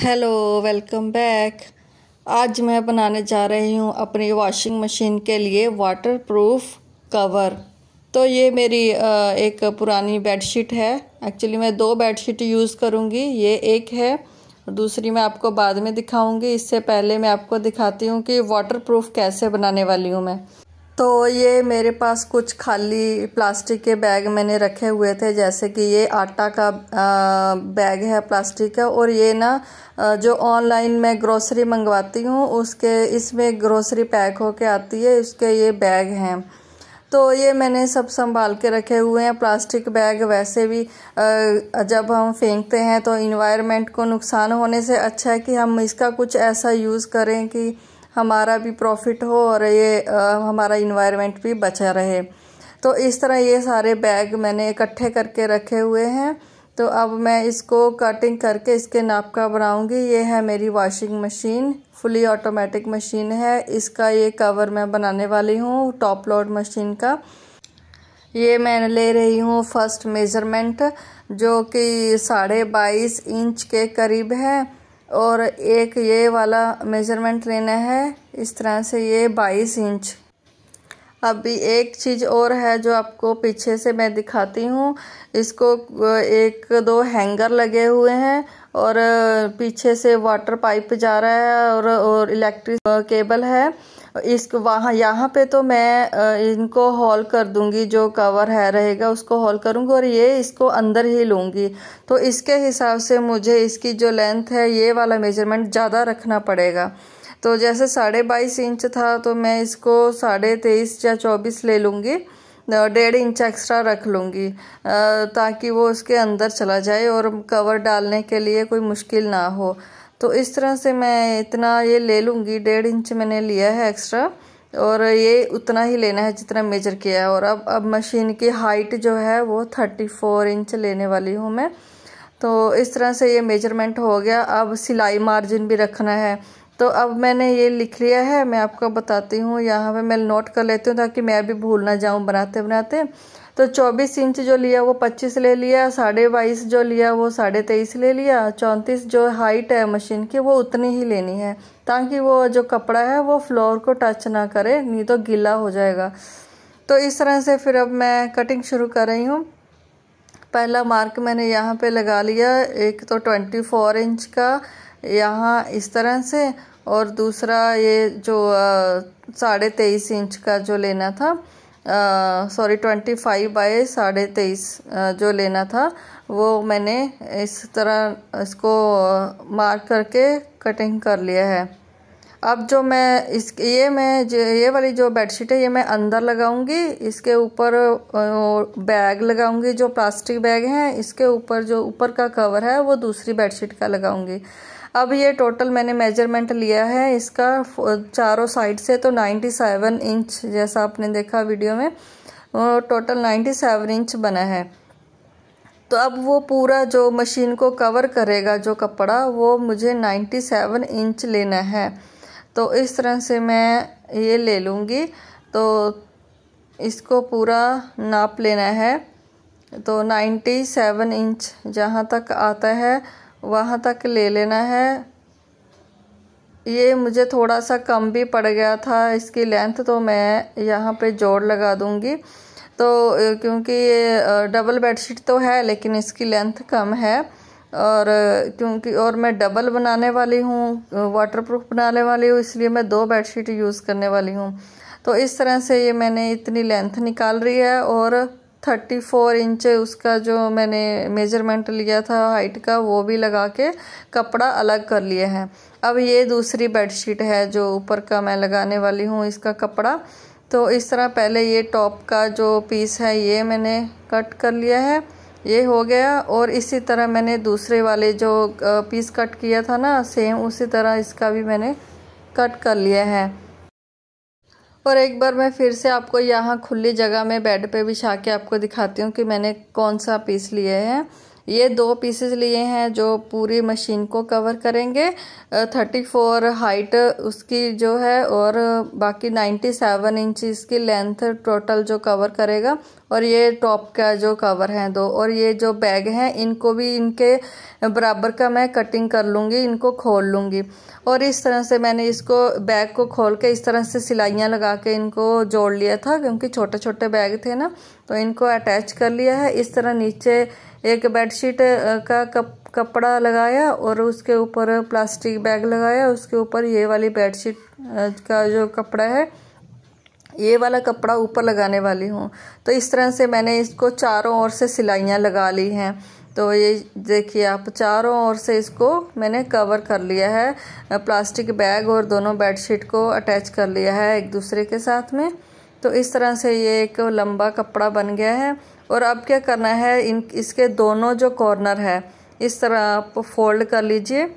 hello welcome back आज मैं बनाने जा रही हूँ अपनी वॉशिंग मशीन के लिए वाटर प्रूफ कवर तो ये मेरी एक पुरानी बेडशीट है एक्चुअली मैं दो बेडशीट यूज़ करूँगी ये एक है दूसरी मैं आपको बाद में दिखाऊँगी इससे पहले मैं आपको दिखाती हूँ कि वाटर प्रूफ कैसे बनाने वाली हूँ मैं तो ये मेरे पास कुछ खाली प्लास्टिक के बैग मैंने रखे हुए थे जैसे कि ये आटा का बैग है प्लास्टिक का और ये ना जो ऑनलाइन मैं ग्रोसरी मंगवाती हूँ उसके इसमें ग्रोसरी पैक होके आती है इसके ये बैग हैं तो ये मैंने सब संभाल के रखे हुए हैं प्लास्टिक बैग वैसे भी जब हम फेंकते हैं तो इन्वायरमेंट को नुकसान होने से अच्छा है कि हम इसका कुछ ऐसा यूज़ करें कि हमारा भी प्रॉफिट हो और ये हमारा इन्वायरमेंट भी बचा रहे तो इस तरह ये सारे बैग मैंने इकट्ठे करके रखे हुए हैं तो अब मैं इसको कटिंग करके इसके नाप का बनाऊंगी ये है मेरी washing machine fully automatic machine है इसका ये कवर मैं बनाने वाली हूँ टॉप लोड मशीन का ये मैं ले रही हूँ फर्स्ट मेज़रमेंट जो कि साढ़े बाईस इंच के करीब है और एक ये वाला मेज़रमेंट लेना है इस तरह से ये बाईस इंच अभी एक चीज़ और है जो आपको पीछे से मैं दिखाती हूँ इसको एक दो हैंगर लगे हुए हैं और पीछे से वाटर पाइप जा रहा है और, और इलेक्ट्रिक केबल है इस वहाँ यहाँ पे तो मैं इनको हॉल कर दूंगी जो कवर है रहेगा उसको हॉल करूँगी और ये इसको अंदर ही लूँगी तो इसके हिसाब से मुझे इसकी जो लेंथ है ये वाला मेजरमेंट ज़्यादा रखना पड़ेगा तो जैसे साढ़े बाईस इंच था तो मैं इसको साढ़े तेईस या चौबीस ले लूँगी डेढ़ इंच एक्स्ट्रा रख लूँगी ताकि वो उसके अंदर चला जाए और कवर डालने के लिए कोई मुश्किल ना हो तो इस तरह से मैं इतना ये ले लूँगी डेढ़ इंच मैंने लिया है एक्स्ट्रा और ये उतना ही लेना है जितना मेजर किया है और अब अब मशीन की हाइट जो है वो थर्टी फोर इंच लेने वाली हूँ मैं तो इस तरह से ये मेजरमेंट हो गया अब सिलाई मार्जिन भी रखना है तो अब मैंने ये लिख लिया है मैं आपको बताती हूँ यहाँ पे मैं नोट कर लेती हूँ ताकि मैं भी भूल ना जाऊँ बनाते बनाते तो चौबीस इंच जो लिया वो पच्चीस ले लिया साढ़े बाईस जो लिया वो साढ़े तेईस ले लिया चौंतीस जो हाइट है मशीन की वो उतनी ही लेनी है ताकि वो जो कपड़ा है वो फ्लोर को टच ना करे नहीं तो गीला हो जाएगा तो इस तरह से फिर अब मैं कटिंग शुरू कर रही हूँ पहला मार्क मैंने यहाँ पे लगा लिया एक तो ट्वेंटी फोर इंच का यहाँ इस तरह से और दूसरा ये जो साढ़े तेईस इंच का जो लेना था सॉरी ट्वेंटी फाइव बाय साढ़े तेईस जो लेना था वो मैंने इस तरह इसको मार्क करके कटिंग कर लिया है अब जो मैं इस ये मैं ये वाली जो बेडशीट है ये मैं अंदर लगाऊंगी इसके ऊपर बैग लगाऊंगी जो प्लास्टिक बैग हैं इसके ऊपर जो ऊपर का कवर है वो दूसरी बेडशीट का लगाऊंगी अब ये टोटल मैंने मेजरमेंट लिया है इसका चारों साइड से तो 97 इंच जैसा आपने देखा वीडियो में टोटल 97 इंच बना है तो अब वो पूरा जो मशीन को कवर करेगा जो कपड़ा वो मुझे 97 इंच लेना है तो इस तरह से मैं ये ले लूँगी तो इसको पूरा नाप लेना है तो 97 इंच जहाँ तक आता है वहाँ तक ले लेना है ये मुझे थोड़ा सा कम भी पड़ गया था इसकी लेंथ तो मैं यहाँ पे जोड़ लगा दूँगी तो क्योंकि ये डबल बेडशीट तो है लेकिन इसकी लेंथ कम है और क्योंकि और मैं डबल बनाने वाली हूँ वाटर प्रूफ बनाने वाली हूँ इसलिए मैं दो बेडशीट यूज़ करने वाली हूँ तो इस तरह से ये मैंने इतनी लेंथ निकाल रही है और थर्टी फोर इंच उसका जो मैंने मेजरमेंट लिया था हाइट का वो भी लगा के कपड़ा अलग कर लिए हैं अब ये दूसरी बेडशीट है जो ऊपर का मैं लगाने वाली हूँ इसका कपड़ा तो इस तरह पहले ये टॉप का जो पीस है ये मैंने कट कर लिया है ये हो गया और इसी तरह मैंने दूसरे वाले जो पीस कट किया था ना सेम उसी तरह इसका भी मैंने कट कर लिया है और एक बार मैं फिर से आपको यहाँ खुली जगह में बेड पे बिछा के आपको दिखाती हूँ कि मैंने कौन सा पीस लिए हैं ये दो पीसेस लिए हैं जो पूरी मशीन को कवर करेंगे थर्टी फोर हाइट उसकी जो है और बाकी नाइन्टी सेवन इंच इसकी लेंथ टोटल जो कवर करेगा और ये टॉप का जो कवर है दो और ये जो बैग हैं इनको भी इनके बराबर का मैं कटिंग कर लूँगी इनको खोल लूँगी और इस तरह से मैंने इसको बैग को खोल के इस तरह से सिलाइयाँ लगा के इनको जोड़ लिया था क्योंकि छोटे छोटे बैग थे ना तो इनको अटैच कर लिया है इस तरह नीचे एक बेडशीट का कप कपड़ा लगाया और उसके ऊपर प्लास्टिक बैग लगाया उसके ऊपर ये वाली बेडशीट का जो कपड़ा है ये वाला कपड़ा ऊपर लगाने वाली हूँ तो इस तरह से मैंने इसको चारों ओर से सिलाइयाँ लगा ली हैं तो ये देखिए आप चारों ओर से इसको मैंने कवर कर लिया है प्लास्टिक बैग और दोनों बेडशीट को अटैच कर लिया है एक दूसरे के साथ में तो इस तरह से ये एक लंबा कपड़ा बन गया है और अब क्या करना है इन इसके दोनों जो कॉर्नर है इस तरह आप फोल्ड कर लीजिए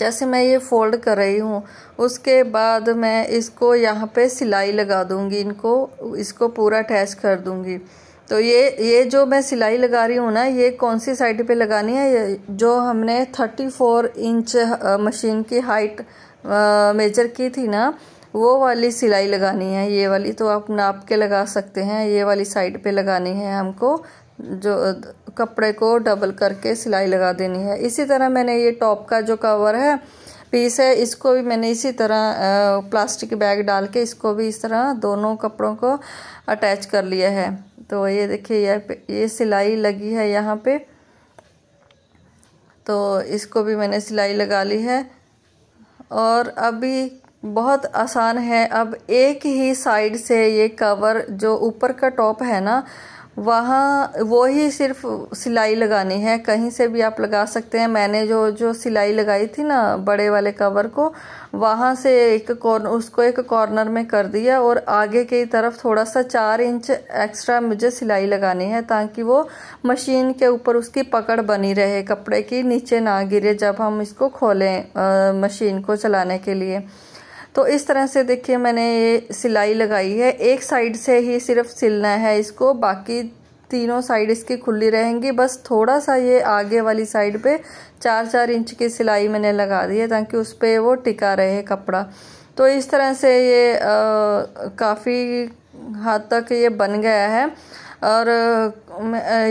जैसे मैं ये फोल्ड कर रही हूँ उसके बाद मैं इसको यहाँ पे सिलाई लगा दूँगी इनको इसको पूरा अटैच कर दूँगी तो ये ये जो मैं सिलाई लगा रही हूँ ना ये कौन सी साइड पे लगानी है जो हमने थर्टी फोर इंच मशीन की हाइट मेजर की थी ना वो वाली सिलाई लगानी है ये वाली तो आप नाप के लगा सकते हैं ये वाली साइड पे लगानी है हमको जो कपड़े को डबल करके सिलाई लगा देनी है इसी तरह मैंने ये टॉप का जो कवर है पीस है इसको भी मैंने इसी तरह प्लास्टिक बैग डाल के इसको भी इस तरह दोनों कपड़ों को अटैच कर लिया है तो ये देखिए ये ये सिलाई लगी है यहाँ पे तो इसको भी मैंने सिलाई लगा ली है और अभी बहुत आसान है अब एक ही साइड से ये कवर जो ऊपर का टॉप है ना वहाँ वो ही सिर्फ सिलाई लगानी है कहीं से भी आप लगा सकते हैं मैंने जो जो सिलाई लगाई थी ना बड़े वाले कवर को वहाँ से एक कॉर्नर उसको एक कॉर्नर में कर दिया और आगे की तरफ थोड़ा सा चार इंच एक्स्ट्रा मुझे सिलाई लगानी है ताकि वो मशीन के ऊपर उसकी पकड़ बनी रहे कपड़े की नीचे ना गिरे जब हम इसको खोलें आ, मशीन को चलाने के लिए तो इस तरह से देखिए मैंने ये सिलाई लगाई है एक साइड से ही सिर्फ सिलना है इसको बाकी तीनों साइड इसकी खुली रहेंगी बस थोड़ा सा ये आगे वाली साइड पे चार चार इंच की सिलाई मैंने लगा दी है ताकि उस पर वो टिका रहे कपड़ा तो इस तरह से ये काफ़ी हद तक ये बन गया है और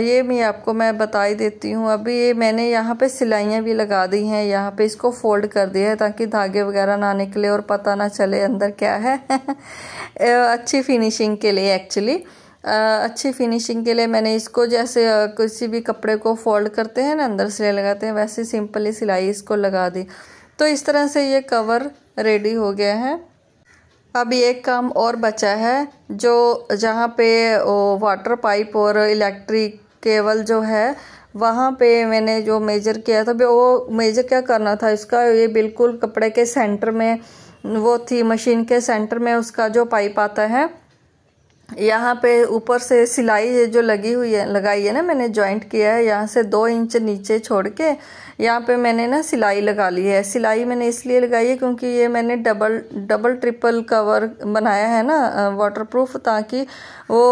ये मैं आपको मैं बता ही देती हूँ अभी ये मैंने यहाँ पे सिलाइयाँ भी लगा दी हैं यहाँ पे इसको फोल्ड कर दिया है ताकि धागे वगैरह ना निकले और पता ना चले अंदर क्या है अच्छी फिनिशिंग के लिए एक्चुअली अच्छी फिनिशिंग के लिए मैंने इसको जैसे किसी भी कपड़े को फोल्ड करते हैं ना अंदर सिलाई लगाते हैं वैसे सिंपली सिलाई इसको लगा दी तो इस तरह से ये कवर रेडी हो गया है अभी एक काम और बचा है जो जहाँ पे वाटर पाइप और इलेक्ट्रिक केबल जो है वहाँ पे मैंने जो मेजर किया था वो मेजर क्या करना था इसका ये बिल्कुल कपड़े के सेंटर में वो थी मशीन के सेंटर में उसका जो पाइप आता है यहाँ पे ऊपर से सिलाई जो लगी हुई है लगाई है ना मैंने जॉइंट किया है यहाँ से दो इंच नीचे छोड़ के यहाँ पे मैंने ना सिलाई लगा ली है सिलाई मैंने इसलिए लगाई है क्योंकि ये मैंने डबल डबल ट्रिपल कवर बनाया है ना वाटरप्रूफ ताकि वो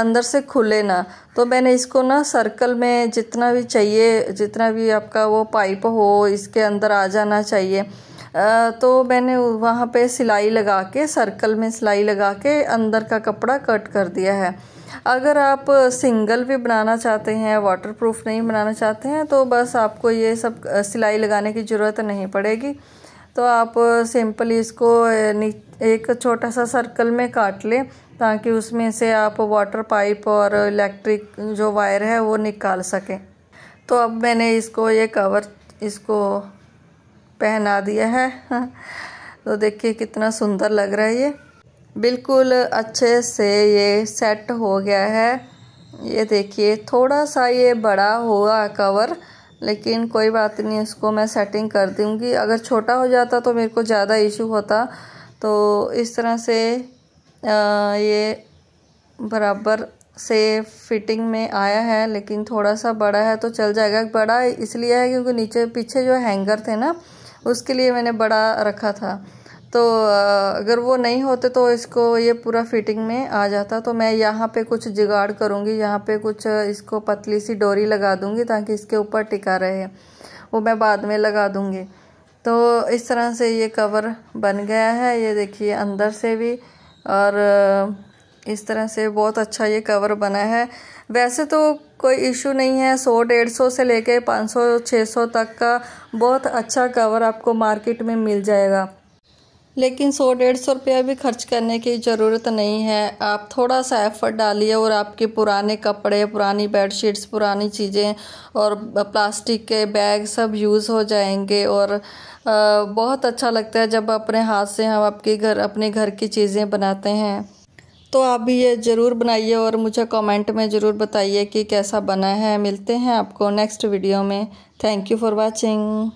अंदर से खुले ना तो मैंने इसको ना सर्कल में जितना भी चाहिए जितना भी आपका वो पाइप हो इसके अंदर आ जाना चाहिए तो मैंने वहाँ पे सिलाई लगा के सर्कल में सिलाई लगा के अंदर का कपड़ा कट कर दिया है अगर आप सिंगल भी बनाना चाहते हैं वाटर प्रूफ नहीं बनाना चाहते हैं तो बस आपको ये सब सिलाई लगाने की ज़रूरत नहीं पड़ेगी तो आप सिंपली इसको एक छोटा सा सर्कल में काट लें ताकि उसमें से आप वाटर पाइप और इलेक्ट्रिक जो वायर है वो निकाल सकें तो अब मैंने इसको ये कवर इसको पहना दिया है तो देखिए कितना सुंदर लग रहा है ये बिल्कुल अच्छे से ये सेट हो गया है ये देखिए थोड़ा सा ये बड़ा हुआ कवर लेकिन कोई बात नहीं इसको मैं सेटिंग कर दूँगी अगर छोटा हो जाता तो मेरे को ज़्यादा इशू होता तो इस तरह से ये बराबर से फिटिंग में आया है लेकिन थोड़ा सा बड़ा है तो चल जाएगा बड़ा इसलिए है क्योंकि नीचे पीछे जो हैंगर थे ना उसके लिए मैंने बड़ा रखा था तो अगर वो नहीं होते तो इसको ये पूरा फिटिंग में आ जाता तो मैं यहाँ पे कुछ जुगाड़ करूँगी यहाँ पे कुछ इसको पतली सी डोरी लगा दूँगी ताकि इसके ऊपर टिका रहे वो मैं बाद में लगा दूँगी तो इस तरह से ये कवर बन गया है ये देखिए अंदर से भी और इस तरह से बहुत अच्छा ये कवर बना है वैसे तो कोई इशू नहीं है सौ डेढ़ सौ से लेके पाँच सौ छः सौ तक का बहुत अच्छा कवर आपको मार्केट में मिल जाएगा लेकिन सौ डेढ़ सौ रुपया भी खर्च करने की ज़रूरत नहीं है आप थोड़ा सा एफर्ट डालिए और आपके पुराने कपड़े पुरानी बेडशीट्स पुरानी चीज़ें और प्लास्टिक के बैग सब यूज़ हो जाएंगे और आ, बहुत अच्छा लगता है जब अपने हाथ से हम आपके घर अपने घर की चीज़ें बनाते हैं तो आप भी ये ज़रूर बनाइए और मुझे कमेंट में ज़रूर बताइए कि कैसा बना है मिलते हैं आपको नेक्स्ट वीडियो में थैंक यू फॉर वाचिंग